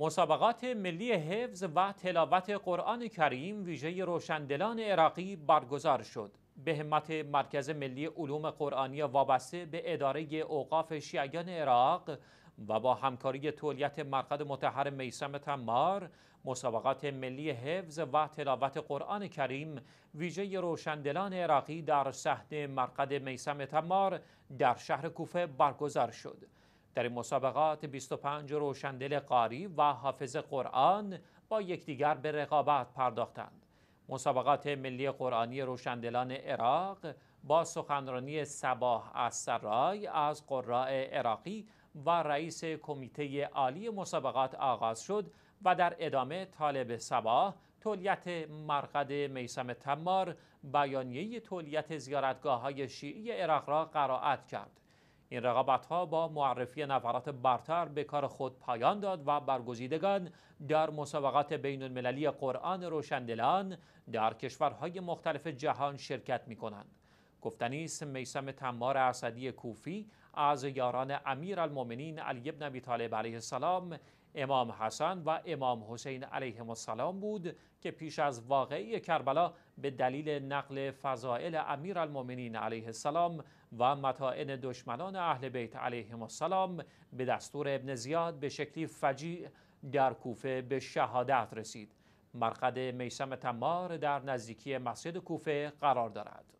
مسابقات ملی حفظ و تلاوت قرآن کریم ویژه روشندلان عراقی برگزار شد به همت مرکز ملی علوم قرآنی وابسته به اداره اوقاف شیعیان عراق و با همکاری تولیت مرقد متحر میسم تمار مسابقات ملی حفظ و تلاوت قرآن کریم ویژه روشندلان عراقی در صحن مرقد میسم تمار در شهر کوفه برگزار شد در این مسابقات 25 روشندل قاری و حافظ قرآن با یکدیگر به رقابت پرداختند. مسابقات ملی قرآنی روشندلان عراق با سخنرانی سباه از سرای از قراء عراقی و رئیس کمیته عالی مسابقات آغاز شد و در ادامه طالب سباه تولیت مرقد میسم تمار بیانیه تولیت زیارتگاه های شیعی عراق را قرائت کرد. این رقابت ها با معرفی نفرات برتر به کار خود پایان داد و برگزیدگان در مسابقات بین المللی قرآن روشندلان در کشورهای مختلف جهان شرکت می کنند. گفتنی است میسم تمار اسدی کوفی از یاران امیر المومنین علی ابن ابی طالب علیه السلام امام حسن و امام حسین علیه السلام بود که پیش از واقعی کربلا به دلیل نقل فضائل امیر المومنین علیه السلام و مطاعن دشمنان اهل بیت علیهم السلام به دستور ابن زیاد به شکلی فجیع در کوفه به شهادت رسید مرقد میسم تمار در نزدیکی مسجد کوفه قرار دارد